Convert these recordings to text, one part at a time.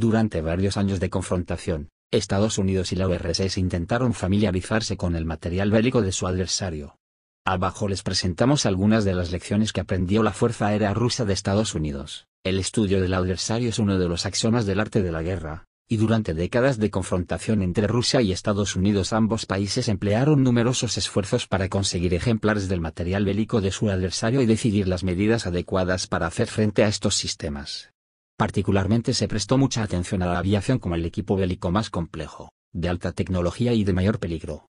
Durante varios años de confrontación, Estados Unidos y la URSS intentaron familiarizarse con el material bélico de su adversario. Abajo les presentamos algunas de las lecciones que aprendió la Fuerza Aérea Rusa de Estados Unidos. El estudio del adversario es uno de los axiomas del arte de la guerra, y durante décadas de confrontación entre Rusia y Estados Unidos ambos países emplearon numerosos esfuerzos para conseguir ejemplares del material bélico de su adversario y decidir las medidas adecuadas para hacer frente a estos sistemas. Particularmente se prestó mucha atención a la aviación como el equipo bélico más complejo, de alta tecnología y de mayor peligro.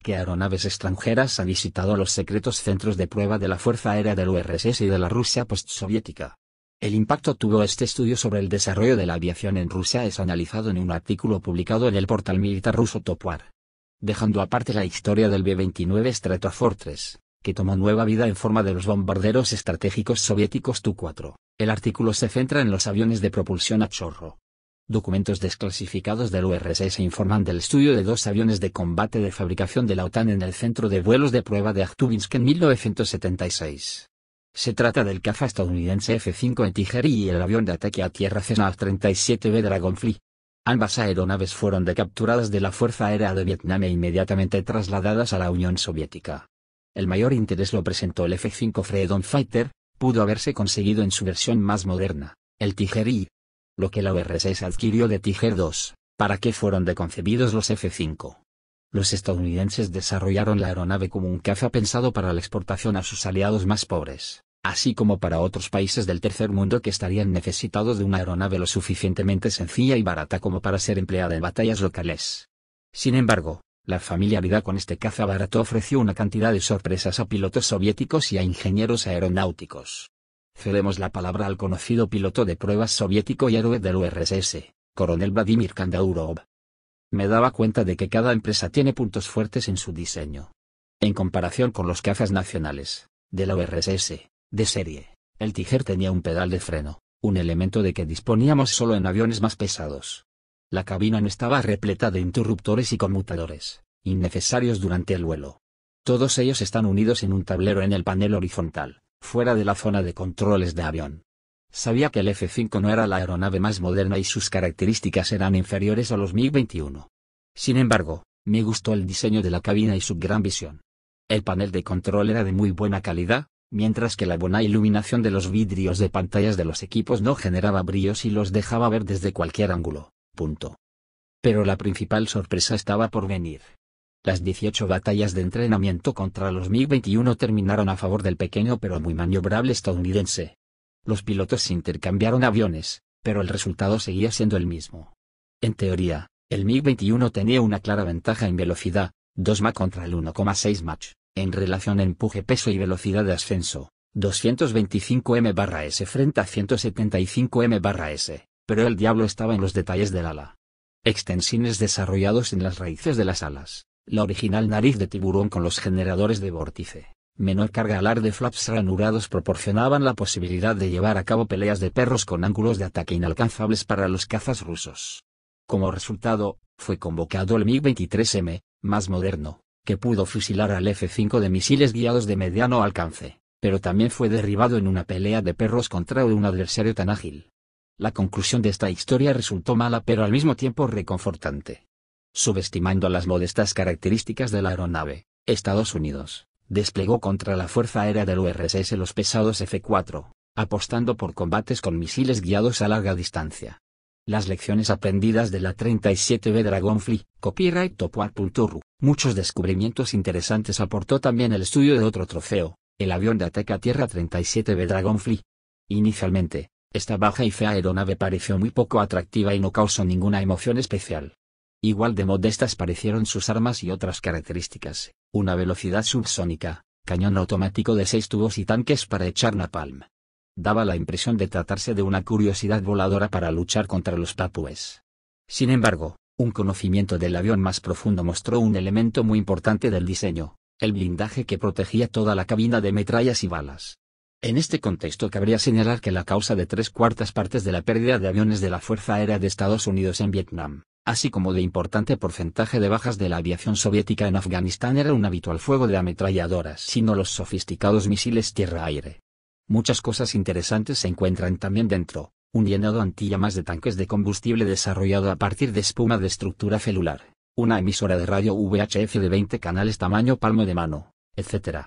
¿Qué aeronaves extranjeras han visitado los secretos centros de prueba de la Fuerza Aérea del URSS y de la Rusia postsoviética? El impacto tuvo este estudio sobre el desarrollo de la aviación en Rusia es analizado en un artículo publicado en el portal militar ruso Topwar. Dejando aparte la historia del B-29 Stratofortress, que tomó nueva vida en forma de los bombarderos estratégicos soviéticos Tu-4. El artículo se centra en los aviones de propulsión a chorro. Documentos desclasificados del URSS informan del estudio de dos aviones de combate de fabricación de la OTAN en el centro de vuelos de prueba de Akhtubinsk en 1976. Se trata del caza estadounidense F-5 en Tijeri y el avión de ataque a tierra Cessna 37B Dragonfly. Ambas aeronaves fueron decapturadas de la Fuerza Aérea de Vietnam e inmediatamente trasladadas a la Unión Soviética. El mayor interés lo presentó el F-5 Freedom Fighter, pudo haberse conseguido en su versión más moderna, el Tiger I. Lo que la URSS adquirió de Tiger II, para qué fueron deconcebidos los F-5. Los estadounidenses desarrollaron la aeronave como un caza pensado para la exportación a sus aliados más pobres, así como para otros países del tercer mundo que estarían necesitados de una aeronave lo suficientemente sencilla y barata como para ser empleada en batallas locales. Sin embargo, la familiaridad con este caza barato ofreció una cantidad de sorpresas a pilotos soviéticos y a ingenieros aeronáuticos. Cedemos la palabra al conocido piloto de pruebas soviético y héroe del URSS, coronel Vladimir Kandaurov. Me daba cuenta de que cada empresa tiene puntos fuertes en su diseño. En comparación con los cazas nacionales, de la URSS, de serie, el Tiger tenía un pedal de freno, un elemento de que disponíamos solo en aviones más pesados. La cabina no estaba repleta de interruptores y conmutadores, innecesarios durante el vuelo. Todos ellos están unidos en un tablero en el panel horizontal, fuera de la zona de controles de avión. Sabía que el F-5 no era la aeronave más moderna y sus características eran inferiores a los MiG-21. Sin embargo, me gustó el diseño de la cabina y su gran visión. El panel de control era de muy buena calidad, mientras que la buena iluminación de los vidrios de pantallas de los equipos no generaba brillos y los dejaba ver desde cualquier ángulo. Punto. Pero la principal sorpresa estaba por venir. Las 18 batallas de entrenamiento contra los MiG-21 terminaron a favor del pequeño pero muy maniobrable estadounidense. Los pilotos intercambiaron aviones, pero el resultado seguía siendo el mismo. En teoría, el MiG-21 tenía una clara ventaja en velocidad, 2 Mach contra el 1,6 Mach, en relación a empuje peso y velocidad de ascenso, 225 m/s frente a 175 m/s pero el diablo estaba en los detalles del ala. Extensiones desarrollados en las raíces de las alas, la original nariz de tiburón con los generadores de vórtice, menor carga alar de flaps ranurados proporcionaban la posibilidad de llevar a cabo peleas de perros con ángulos de ataque inalcanzables para los cazas rusos. Como resultado, fue convocado el MiG-23M, más moderno, que pudo fusilar al F-5 de misiles guiados de mediano alcance, pero también fue derribado en una pelea de perros contra un adversario tan ágil, la conclusión de esta historia resultó mala pero al mismo tiempo reconfortante. Subestimando las modestas características de la aeronave, Estados Unidos, desplegó contra la Fuerza Aérea del URSS los pesados F-4, apostando por combates con misiles guiados a larga distancia. Las lecciones aprendidas de la 37B Dragonfly, copyright topwar.ru, muchos descubrimientos interesantes aportó también el estudio de otro trofeo, el avión de ataque a tierra 37B Dragonfly. Inicialmente, esta baja y fea aeronave pareció muy poco atractiva y no causó ninguna emoción especial. Igual de modestas parecieron sus armas y otras características, una velocidad subsónica, cañón automático de seis tubos y tanques para echar napalm. Daba la impresión de tratarse de una curiosidad voladora para luchar contra los papúes. Sin embargo, un conocimiento del avión más profundo mostró un elemento muy importante del diseño, el blindaje que protegía toda la cabina de metrallas y balas. En este contexto cabría señalar que la causa de tres cuartas partes de la pérdida de aviones de la Fuerza Aérea de Estados Unidos en Vietnam, así como de importante porcentaje de bajas de la aviación soviética en Afganistán era un habitual fuego de ametralladoras, sino los sofisticados misiles tierra-aire. Muchas cosas interesantes se encuentran también dentro, un llenado antillamas de tanques de combustible desarrollado a partir de espuma de estructura celular, una emisora de radio VHF de 20 canales tamaño palmo de mano, etc.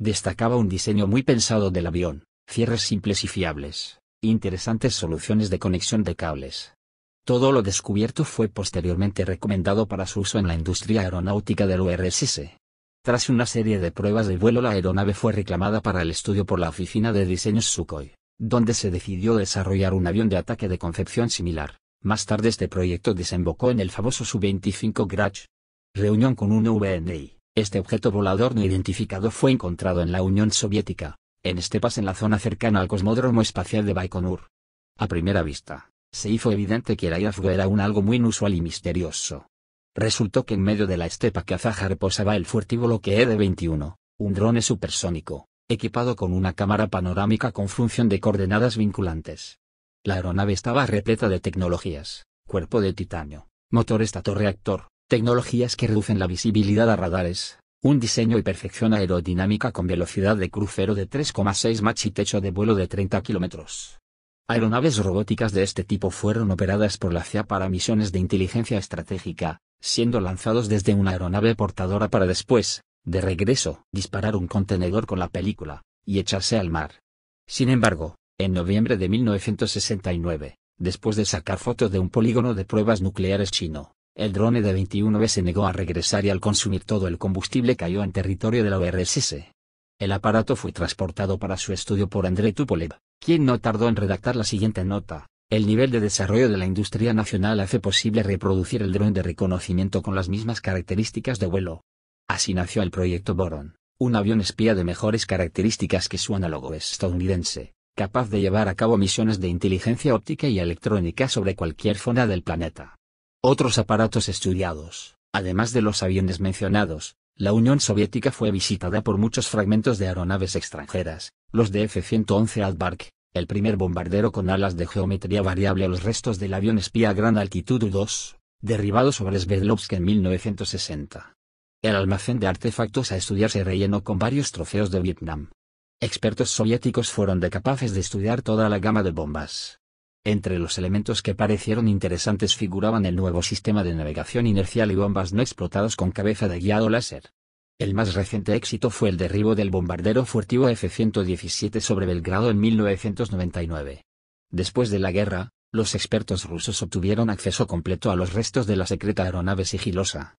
Destacaba un diseño muy pensado del avión, cierres simples y fiables, interesantes soluciones de conexión de cables. Todo lo descubierto fue posteriormente recomendado para su uso en la industria aeronáutica del URSS. Tras una serie de pruebas de vuelo la aeronave fue reclamada para el estudio por la oficina de diseños Sukhoi, donde se decidió desarrollar un avión de ataque de concepción similar. Más tarde este proyecto desembocó en el famoso Su-25 Grach. Reunión con un VNI. Este objeto volador no identificado fue encontrado en la Unión Soviética, en estepas en la zona cercana al Cosmódromo Espacial de Baikonur. A primera vista, se hizo evidente que el hallazgo era un algo muy inusual y misterioso. Resultó que en medio de la estepa kazaja reposaba el volo que ED-21, un drone supersónico, equipado con una cámara panorámica con función de coordenadas vinculantes. La aeronave estaba repleta de tecnologías, cuerpo de titanio, motor estatorreactor, tecnologías que reducen la visibilidad a radares, un diseño y perfección aerodinámica con velocidad de crucero de 3,6 Mach y techo de vuelo de 30 kilómetros. Aeronaves robóticas de este tipo fueron operadas por la CIA para misiones de inteligencia estratégica, siendo lanzados desde una aeronave portadora para después, de regreso, disparar un contenedor con la película, y echarse al mar. Sin embargo, en noviembre de 1969, después de sacar fotos de un polígono de pruebas nucleares chino, el drone de 21B se negó a regresar y al consumir todo el combustible cayó en territorio de la URSS. El aparato fue transportado para su estudio por André Tupolev, quien no tardó en redactar la siguiente nota. El nivel de desarrollo de la industria nacional hace posible reproducir el drone de reconocimiento con las mismas características de vuelo. Así nació el proyecto Boron, un avión espía de mejores características que su análogo estadounidense, capaz de llevar a cabo misiones de inteligencia óptica y electrónica sobre cualquier zona del planeta. Otros aparatos estudiados, además de los aviones mencionados, la Unión Soviética fue visitada por muchos fragmentos de aeronaves extranjeras, los de F-111 Altbark, el primer bombardero con alas de geometría variable a los restos del avión espía a gran altitud U-2, derribado sobre Svedlovsk en 1960. El almacén de artefactos a estudiar se rellenó con varios trofeos de Vietnam. Expertos soviéticos fueron de capaces de estudiar toda la gama de bombas, entre los elementos que parecieron interesantes figuraban el nuevo sistema de navegación inercial y bombas no explotadas con cabeza de guiado láser. El más reciente éxito fue el derribo del bombardero furtivo F-117 sobre Belgrado en 1999. Después de la guerra, los expertos rusos obtuvieron acceso completo a los restos de la secreta aeronave sigilosa,